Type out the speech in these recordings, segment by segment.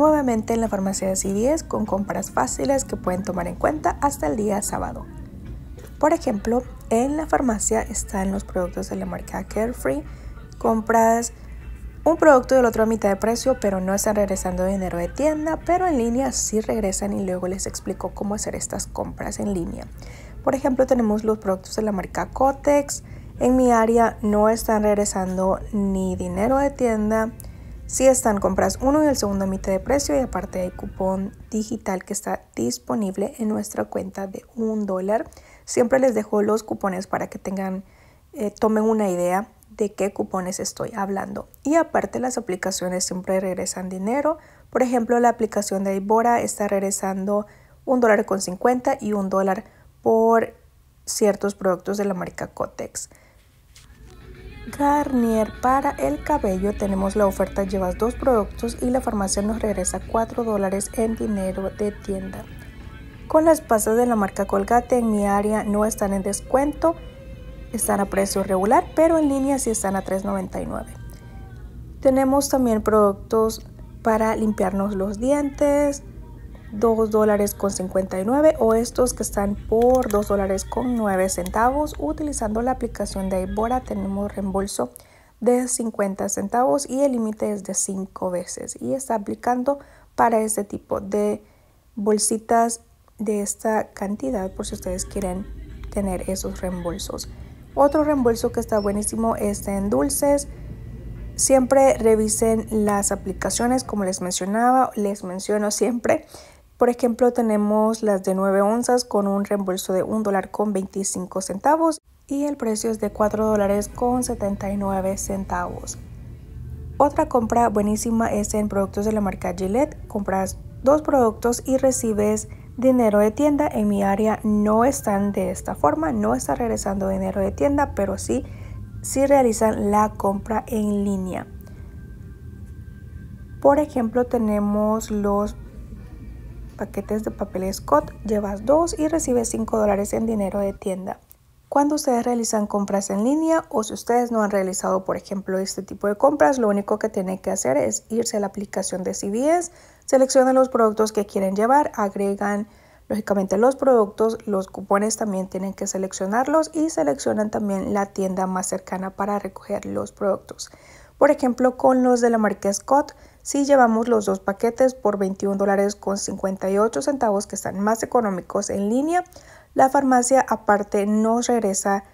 nuevamente en la farmacia de C10 con compras fáciles que pueden tomar en cuenta hasta el día sábado. Por ejemplo, en la farmacia están los productos de la marca Carefree, compras un producto del otro a mitad de precio, pero no están regresando dinero de tienda, pero en línea sí regresan y luego les explico cómo hacer estas compras en línea. Por ejemplo, tenemos los productos de la marca Cotex. En mi área no están regresando ni dinero de tienda, si están, compras uno y el segundo emite mitad de precio y aparte hay cupón digital que está disponible en nuestra cuenta de un dólar. Siempre les dejo los cupones para que tengan, eh, tomen una idea de qué cupones estoy hablando. Y aparte las aplicaciones siempre regresan dinero. Por ejemplo, la aplicación de Ibora está regresando un dólar con 50 y un dólar por ciertos productos de la marca Cotex. Garnier para el cabello tenemos la oferta llevas dos productos y la farmacia nos regresa 4 dólares en dinero de tienda. Con las pastas de la marca Colgate en mi área no están en descuento, están a precio regular, pero en línea sí están a $3.99. Tenemos también productos para limpiarnos los dientes, 2 dólares con 59 o estos que están por 2 dólares con 9 centavos. Utilizando la aplicación de Ibora tenemos reembolso de 50 centavos y el límite es de 5 veces y está aplicando para este tipo de bolsitas de esta cantidad por si ustedes quieren tener esos reembolsos. Otro reembolso que está buenísimo es en dulces. Siempre revisen las aplicaciones, como les mencionaba, les menciono siempre por ejemplo, tenemos las de 9 onzas con un reembolso de 1 dólar con 25 centavos y el precio es de 4 dólares con 79 centavos. Otra compra buenísima es en productos de la marca Gillette. Compras dos productos y recibes dinero de tienda. En mi área no están de esta forma, no está regresando dinero de tienda, pero sí, sí realizan la compra en línea. Por ejemplo, tenemos los paquetes de papel Scott, llevas dos y recibes 5 dólares en dinero de tienda. Cuando ustedes realizan compras en línea o si ustedes no han realizado, por ejemplo, este tipo de compras, lo único que tienen que hacer es irse a la aplicación de CVS, seleccionan los productos que quieren llevar, agregan lógicamente los productos, los cupones también tienen que seleccionarlos y seleccionan también la tienda más cercana para recoger los productos. Por ejemplo, con los de la marca Scott, si llevamos los dos paquetes por 21 con 58 centavos que están más económicos en línea. La farmacia aparte nos regresa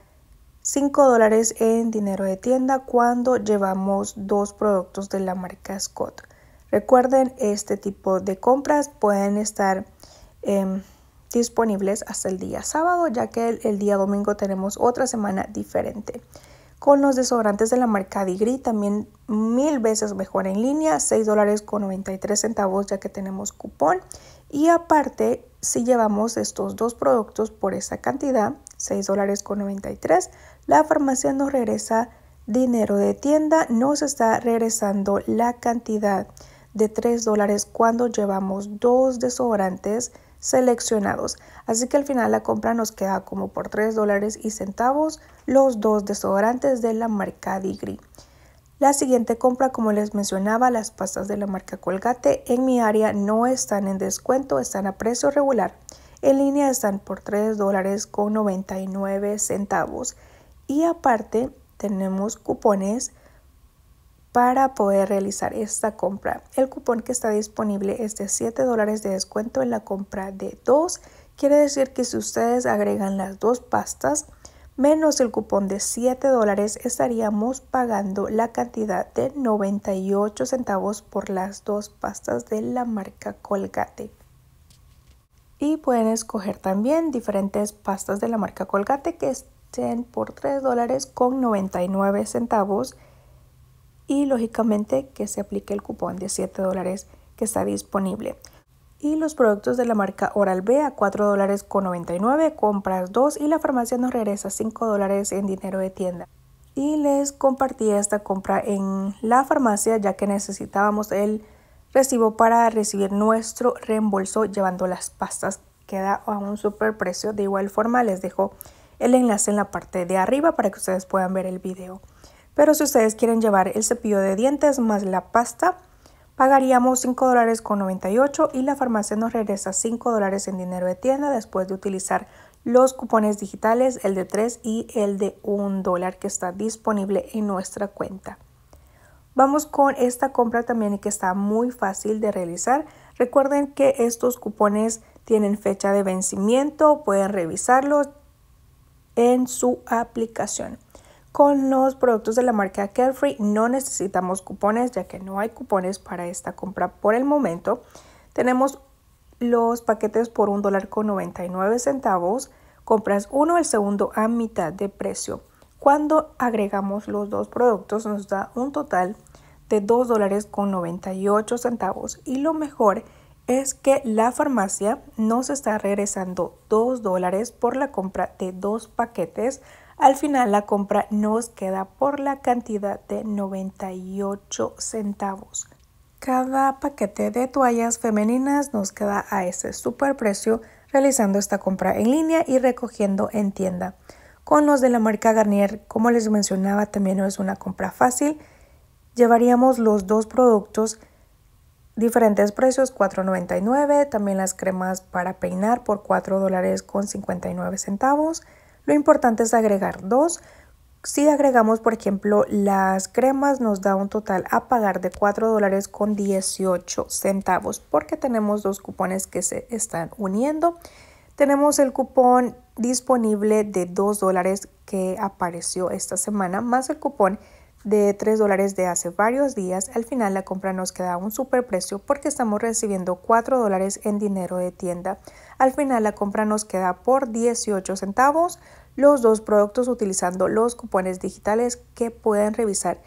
5 en dinero de tienda cuando llevamos dos productos de la marca Scott. Recuerden, este tipo de compras pueden estar em, disponibles hasta el día sábado, ya que el día domingo tenemos otra semana diferente con los desodorantes de la marca Digri, también mil veces mejor en línea, 6 dólares con 93 centavos ya que tenemos cupón. Y aparte, si llevamos estos dos productos por esa cantidad, 6 dólares con 93, la farmacia nos regresa dinero de tienda, nos está regresando la cantidad de 3 dólares cuando llevamos dos desodorantes seleccionados. Así que al final la compra nos queda como por 3 dólares y centavos los dos desodorantes de la marca Digri. La siguiente compra, como les mencionaba, las pastas de la marca Colgate en mi área no están en descuento, están a precio regular. En línea están por 3 dólares con 99 centavos. Y aparte tenemos cupones para poder realizar esta compra. El cupón que está disponible es de 7 dólares de descuento en la compra de dos. Quiere decir que si ustedes agregan las dos pastas menos el cupón de 7 dólares estaríamos pagando la cantidad de 98 centavos por las dos pastas de la marca Colgate. Y pueden escoger también diferentes pastas de la marca Colgate que estén por 3 dólares con 99 centavos y lógicamente que se aplique el cupón de 7 que está disponible. Y los productos de la marca Oral B a 4 dólares con compras 2 y la farmacia nos regresa 5 en dinero de tienda. Y les compartí esta compra en la farmacia ya que necesitábamos el recibo para recibir nuestro reembolso llevando las pastas. Queda a un super precio. De igual forma les dejo el enlace en la parte de arriba para que ustedes puedan ver el video. Pero si ustedes quieren llevar el cepillo de dientes más la pasta, pagaríamos 5 dólares con 98 y la farmacia nos regresa 5 dólares en dinero de tienda después de utilizar los cupones digitales, el de 3 y el de 1 dólar que está disponible en nuestra cuenta. Vamos con esta compra también que está muy fácil de realizar. Recuerden que estos cupones tienen fecha de vencimiento, pueden revisarlos en su aplicación. Con los productos de la marca Carefree no necesitamos cupones ya que no hay cupones para esta compra por el momento. Tenemos los paquetes por un dólar con 99 centavos. Compras uno, el segundo a mitad de precio. Cuando agregamos los dos productos nos da un total de $2.98. dólares con 98 centavos. Y lo mejor es que la farmacia nos está regresando 2 dólares por la compra de dos paquetes al final la compra nos queda por la cantidad de 98 centavos. Cada paquete de toallas femeninas nos queda a ese super precio realizando esta compra en línea y recogiendo en tienda. Con los de la marca Garnier, como les mencionaba, también no es una compra fácil. Llevaríamos los dos productos diferentes precios, $4.99, también las cremas para peinar por dólares con $4.59 centavos. Lo importante es agregar dos. Si agregamos, por ejemplo, las cremas, nos da un total a pagar de 4 dólares con 18 centavos porque tenemos dos cupones que se están uniendo. Tenemos el cupón disponible de 2 dólares que apareció esta semana, más el cupón de 3 dólares de hace varios días, al final la compra nos queda un super precio porque estamos recibiendo 4 dólares en dinero de tienda. Al final la compra nos queda por 18 centavos los dos productos utilizando los cupones digitales que pueden revisar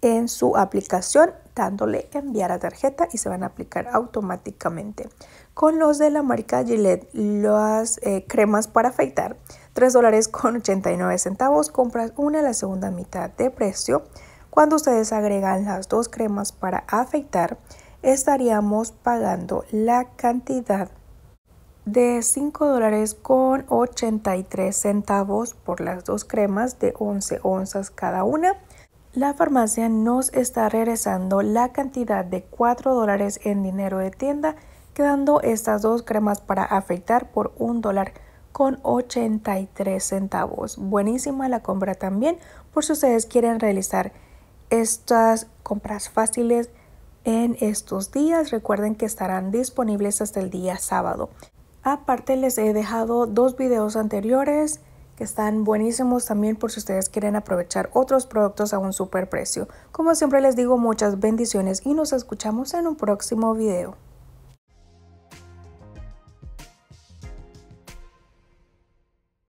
en su aplicación dándole enviar a tarjeta y se van a aplicar automáticamente. Con los de la marca Gillette, las eh, cremas para afeitar 3 dólares con 89 centavos compras una a la segunda mitad de precio. Cuando ustedes agregan las dos cremas para afeitar, estaríamos pagando la cantidad de 5 dólares con 83 centavos por las dos cremas de 11 onzas cada una. La farmacia nos está regresando la cantidad de 4 dólares en dinero de tienda, quedando estas dos cremas para afeitar por 1 dólar con 83 centavos. Buenísima la compra también por si ustedes quieren realizar estas compras fáciles en estos días. Recuerden que estarán disponibles hasta el día sábado. Aparte les he dejado dos videos anteriores que están buenísimos también por si ustedes quieren aprovechar otros productos a un super precio. Como siempre les digo muchas bendiciones y nos escuchamos en un próximo video.